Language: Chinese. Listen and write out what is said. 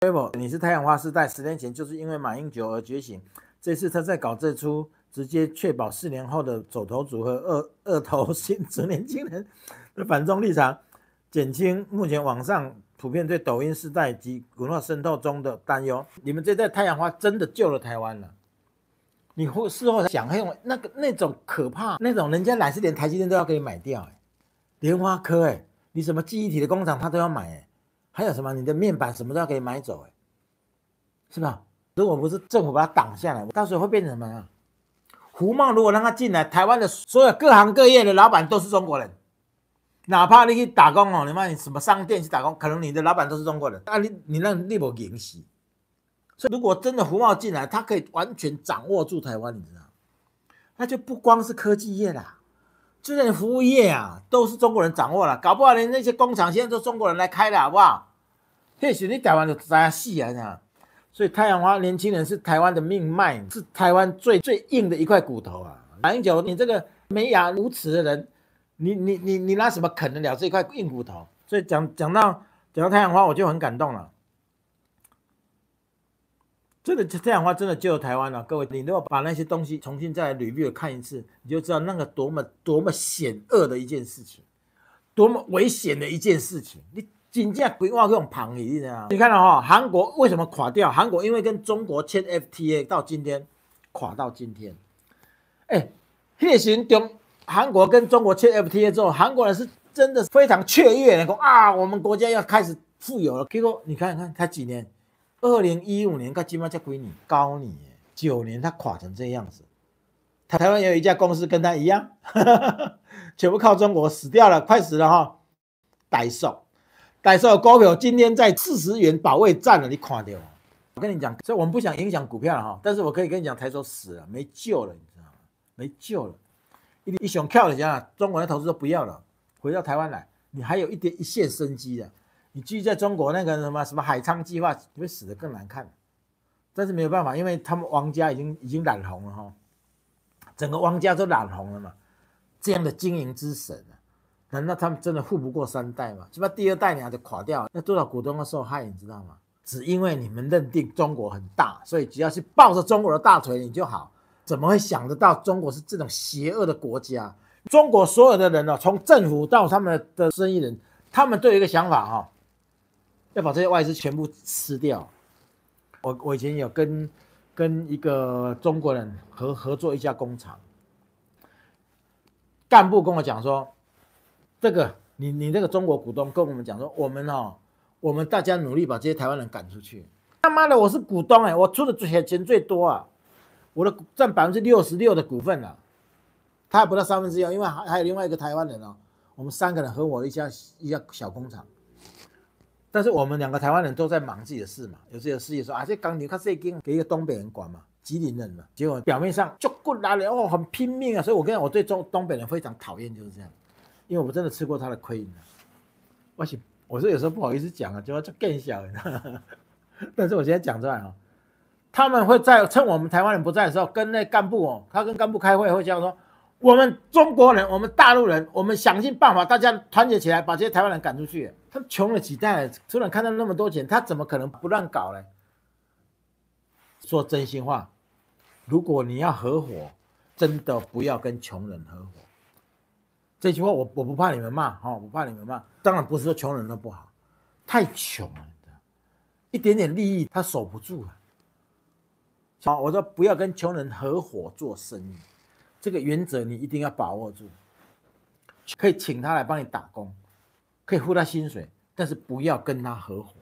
e v e 你是太阳花世代，十年前就是因为马英九而觉醒，这次他在搞这出，直接确保四年后的走投组合二二头新族年轻人的反中立场，减轻目前网上普遍对抖音世代及文化渗透中的担忧。你们这代太阳花真的救了台湾了，你或事后想，那个那种可怕，那种人家乃是连台积电都要给你买掉，莲花科，哎，你什么记忆体的工厂他都要买，哎。还有什么？你的面板什么都要给买走，哎，是吧？如果不是政府把它挡下来，到时候会变成什么啊？胡茂如果让他进来，台湾的所有各行各业的老板都是中国人，哪怕你去打工哦，你妈你什么商店去打工，可能你的老板都是中国人。那你你让内部联系。所以如果真的胡茂进来，他可以完全掌握住台湾，你知道？那就不光是科技业啦，就连服务业啊，都是中国人掌握了，搞不好连那些工厂现在都中国人来开的好不好？或许你台湾在戏啊，所以太阳花年轻人是台湾的命脉，是台湾最最硬的一块骨头啊！蓝九，你这个没牙无齿的人，你你你你拿什么啃得了这一块硬骨头？所以讲讲到讲到太阳花，我就很感动了。这个太阳花真的救台湾了。各位，你如果把那些东西重新再来捋一遍看一次，你就知道那个多么多么险恶的一件事情，多么危险的一件事情，你。金价规划这种旁底的啊，你看到哈？韩国为什么垮掉？韩国因为跟中国签 FTA 到今天，垮到今天。哎，现行中，韩国跟中国签 FTA 之后，韩国人是真的非常雀跃的讲啊，我们国家要开始富有了。结果你看看，他几年？二零一五年到今天叫亏你，高你，九年他垮成这样子。台湾有一家公司跟他一样，全部靠中国死掉了，快死了哈，呆送。代售股票今天在四十元保卫战了，你看到我跟你讲，所以我们不想影响股票了哈，但是我可以跟你讲，台收死了，没救了，你知道吗？没救了，一、一熊跳了，讲，中国的投资都不要了，回到台湾来，你还有一点一线生机的，你继续在中国那个什么什么海昌计划，你会死得更难看。但是没有办法，因为他们王家已经已经染红了哈，整个王家都染红了嘛，这样的经营之神啊。难道他们真的富不过三代吗？起码第二代你还得垮掉，那多少股东要受害，你知道吗？只因为你们认定中国很大，所以只要是抱着中国的大腿你就好，怎么会想得到中国是这种邪恶的国家？中国所有的人呢，从政府到他们的生意人，他们都有一个想法哈，要把这些外资全部吃掉。我我以前有跟跟一个中国人合合作一家工厂，干部跟我讲说。这个你你那个中国股东跟我们讲说，我们哈，我们大家努力把这些台湾人赶出去。他妈的，我是股东哎，我出的钱钱最多啊，我的占百分之六十六的股份了，他还不到三分之一，因为还还有另外一个台湾人哦，我们三个人合我一家一家小工厂。但是我们两个台湾人都在忙自己的事嘛，有自己的事业说啊，这钢铁公司给给一个东北人管嘛，吉林人嘛，结果表面上就过来了哦，很拼命啊，所以我跟你讲，我对中东北人非常讨厌，就是这样。因为我们真的吃过他的亏，而且我是有时候不好意思讲啊，就要就更小，但是我现在讲出来啊，他们会在趁我们台湾人不在的时候，跟那干部哦，他跟干部开会会这样说：我们中国人，我们大陆人，我们想尽办法，大家团结起来，把这些台湾人赶出去。他穷了几代，突然看到那么多钱，他怎么可能不让搞呢？说真心话，如果你要合伙，真的不要跟穷人合伙。这句话我我不怕你们骂哈，不怕你们骂。当然不是说穷人都不好，太穷了，一点点利益他守不住了。好，我说不要跟穷人合伙做生意，这个原则你一定要把握住。可以请他来帮你打工，可以付他薪水，但是不要跟他合伙。